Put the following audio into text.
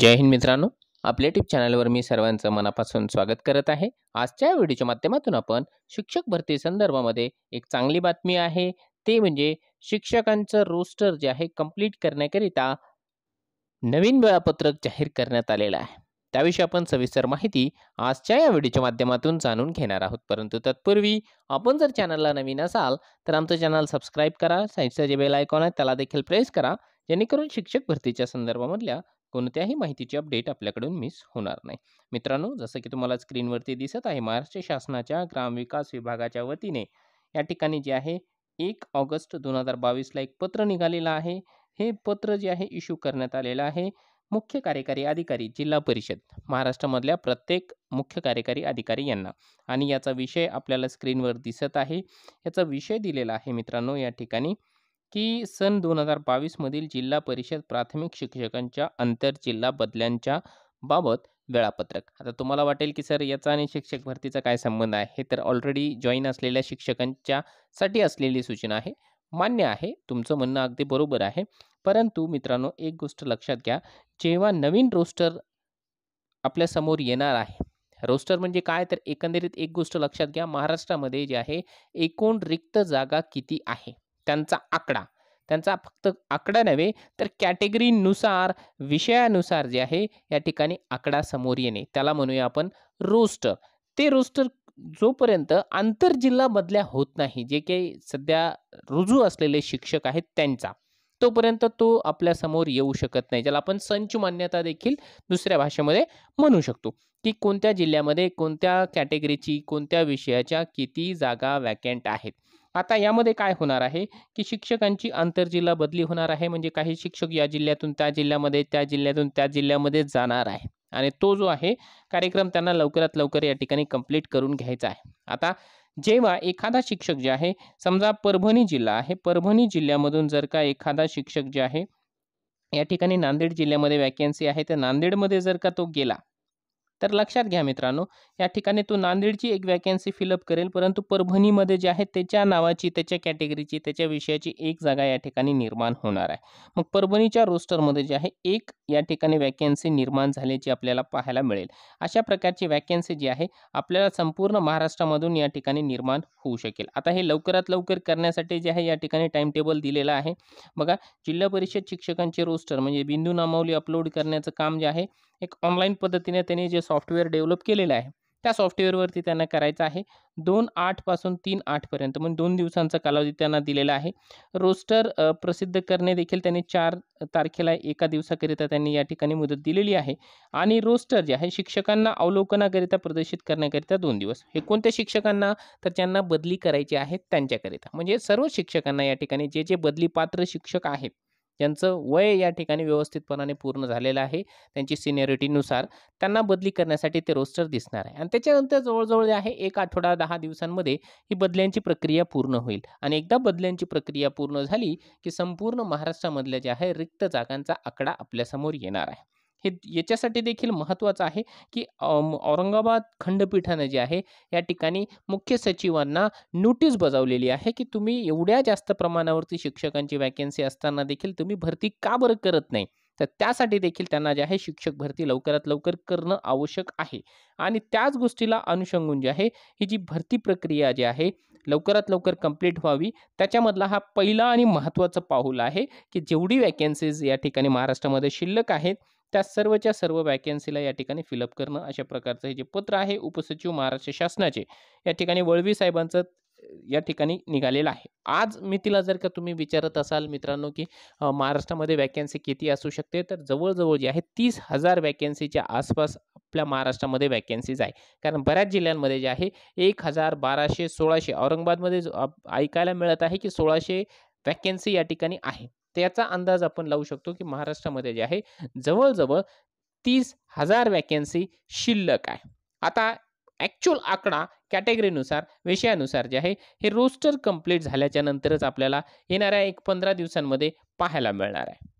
जय हिंद मित्रांनो आपल्या टिप चॅनलवर मी सर्वांचं मनापासून स्वागत करत आहे आजच्या या व्हिडिओच्या माध्यमातून आपण शिक्षक भरती संदर्भामध्ये एक चांगली बातमी आहे ते म्हणजे शिक्षकांचं रोस्टर जे आहे कंप्लीट करण्याकरिता नवीन वेळापत्रक जाहीर करण्यात आलेलं आहे त्याविषयी आपण सविस्तर माहिती आजच्या या व्हिडिओच्या माध्यमातून जाणून घेणार आहोत परंतु तत्पूर्वी आपण जर चॅनलला नवीन असाल तर आमचं चॅनल सबस्क्राईब करा साईडचं जे बेल आयकॉन आहे त्याला देखील प्रेस करा जेणेकरून शिक्षक भरतीच्या संदर्भामधल्या कोणत्याही माहितीची अपडेट आपल्याकडून मिस होणार नाही मित्रांनो जसं की तुम्हाला स्क्रीनवरती दिसत आहे महाराष्ट्र शासनाच्या ग्रामविकास विभागाच्या वतीने या ठिकाणी जे आहे एक ऑगस्ट दोन हजार बावीसला एक पत्र निघालेलं आहे हे पत्र जे आहे इश्यू करण्यात आलेलं आहे मुख्य कार्यकारी अधिकारी जिल्हा परिषद महाराष्ट्रामधल्या प्रत्येक मुख्य कार्यकारी अधिकारी यांना आणि याचा विषय आपल्याला स्क्रीनवर दिसत आहे याचा विषय दिलेला आहे मित्रांनो या ठिकाणी की सन दोन हजार बावीसमधील जिल्हा परिषद प्राथमिक शिक्षकांच्या आंतरजिल्हा बदल्यांच्या बाबत वेळापत्रक आता तुम्हाला वाटेल की सर याचा आणि शिक्षक भरतीचा काय संबंध आहे हे तर ऑलरेडी जॉईन असलेल्या शिक्षकांच्या साठी असलेली सूचना आहे मान्य आहे तुमचं म्हणणं अगदी बरोबर आहे परंतु मित्रांनो एक गोष्ट लक्षात घ्या जेव्हा नवीन रोस्टर आपल्यासमोर येणार आहे रोस्टर म्हणजे काय तर एकंदरीत एक गोष्ट लक्षात घ्या महाराष्ट्रामध्ये जे आहे एकूण रिक्त जागा किती आहे त्यांचा आकडा त्यांचा फक्त आकडा नव्हे तर कॅटेगरीनुसार विषयानुसार जे आहे या ठिकाणी आकडा समोर येणे त्याला म्हणूया आपण रोस्टर ते रोस्टर जोपर्यंत आंतरजिल्हा बदल्या होत नाही जे काही सध्या रुजू असलेले शिक्षक आहेत त्यांचा तोपर्यंत तो आपल्यासमोर येऊ शकत नाही ज्याला आपण संच मान्यता देखील दुसऱ्या भाषेमध्ये म्हणू शकतो की कोणत्या जिल्ह्यामध्ये कोणत्या कॅटेगरीची कोणत्या विषयाच्या किती जागा वॅकेंट आहेत आता यामध्ये काय होणार आहे की शिक्षकांची आंतरजिल्हा बदली होणार आहे म्हणजे काही शिक्षक या जिल्ह्यातून त्या जिल्ह्यामध्ये त्या जिल्ह्यातून त्या जिल्ह्यामध्ये जाणार आहे आणि तो जो आहे कार्यक्रम त्यांना लवकरात लवकर या ठिकाणी कंप्लीट करून घ्यायचा आहे आता जेव्हा एखादा शिक्षक जे आहे समजा परभणी जिल्हा आहे परभणी जिल्ह्यामधून जर का एखादा शिक्षक जे आहे या ठिकाणी नांदेड जिल्ह्यामध्ये वॅकन्सी आहे तर नांदेडमध्ये जर का तो गेला तर लक्षात घ्या मित्रांनो या ठिकाणी तो नांदेडची एक वॅकन्सी फिलअप करेल परंतु परभणीमध्ये जे आहे त्याच्या नावाची त्याच्या कॅटेगरीची त्याच्या विषयाची एक जागा या ठिकाणी निर्माण होणार आहे मग परभणीच्या रोस्टरमध्ये जे आहे एक या ठिकाणी वॅकन्सी निर्माण झाल्याची आपल्याला पाहायला मिळेल अशा प्रकारची वॅकन्सी जी आहे आपल्याला संपूर्ण महाराष्ट्रामधून या ठिकाणी निर्माण होऊ शकेल आता हे लवकरात लवकर करण्यासाठी जे आहे या ठिकाणी टाइम टेबल दिलेला आहे बघा जिल्हा परिषद शिक्षकांचे रोस्टर म्हणजे बिंदू नामावली अपलोड करण्याचं काम जे आहे एक ऑनलाईन पद्धतीने त्यांनी जे सॉफ्टवेअर डेव्हलप केलेलं आहे त्या सॉफ्टवेअरवरती त्यांना करायचं आहे दोन आठपासून तीन आठपर्यंत म्हणजे दोन दिवसांचा कालावधी त्यांना दिलेला आहे रोस्टर प्रसिद्ध करणे देखील त्यांनी चार तारखेला एका दिवसाकरिता त्यांनी या ठिकाणी मुदत दिलेली आहे आणि रोस्टर जे आहे शिक्षकांना अवलोकनाकरिता प्रदर्शित करण्याकरिता दोन दिवस हे कोणत्या शिक्षकांना तर ज्यांना बदली करायची आहे त्यांच्याकरिता म्हणजे सर्व शिक्षकांना या ठिकाणी जे जे बदली पात्र शिक्षक आहेत ज्यांचं वय या ठिकाणी व्यवस्थितपणाने पूर्ण झालेलं आहे त्यांची सिनियरिटीनुसार त्यांना बदली करण्यासाठी ते रोस्टर दिसणार आहे आणि त्याच्यानंतर जवळजवळ जे आहे एक आठवडा दहा दिवसांमध्ये ही बदल्यांची प्रक्रिया पूर्ण होईल आणि एकदा बदल्यांची प्रक्रिया पूर्ण झाली की संपूर्ण महाराष्ट्रामधल्या ज्या आहे रिक्त जागांचा आकडा आपल्यासमोर येणार आहे हे याच्यासाठी देखील महत्त्वाचं आहे की औरंगाबाद खंडपीठानं जे आहे या ठिकाणी मुख्य सचिवांना नोटीस बजावलेली आहे की तुम्ही एवढ्या जास्त प्रमाणावरती शिक्षकांची वॅकन्सी असताना देखील तुम्ही भरती का बरं करत नाही तर त्यासाठी देखील त्यांना जे आहे शिक्षक भरती लवकरात लवकर करणं आवश्यक आहे आणि त्याच गोष्टीला अनुषंगून जे आहे ही जी भरती प्रक्रिया जी आहे लवकरात लवकर कंप्लीट व्हावी त्याच्यामधला हा पहिला आणि महत्त्वाचा पाऊल आहे की जेवढी वॅकन्सीज या ठिकाणी महाराष्ट्रामध्ये शिल्लक आहेत त्या सर्वच्या सर्व वॅकन्सीला या ठिकाणी फिलअप करणं अशा प्रकारचं हे जे पत्र आहे उपसचिव महाराष्ट्र शासनाचे या ठिकाणी वळवी साहेबांचं या ठिकाणी निघालेलं आहे आज मी तिला जर का तुम्ही विचारत असाल मित्रांनो की महाराष्ट्रामध्ये वॅकन्सी किती असू शकते तर जवळजवळ जे आहे तीस हजार वॅकन्सीच्या आसपास आपल्या महाराष्ट्रामध्ये वॅकन्सीज आहे कारण बऱ्याच जिल्ह्यांमध्ये जे आहे एक हजार बाराशे सोळाशे औरंगाबादमध्ये ऐकायला मिळत आहे की सोळाशे वॅकन्सी या ठिकाणी आहे त्याचा अंदाज आपण लावू शकतो की महाराष्ट्रामध्ये जे आहे जवळजवळ तीस हजार वॅकन्सी शिल्लक आहे आता ॲक्च्युअल आकडा कॅटेगरीनुसार विषयानुसार जे आहे हे रोस्टर कंप्लीट झाल्याच्या नंतरच आपल्याला येणाऱ्या एक पंधरा दिवसांमध्ये पाहायला मिळणार आहे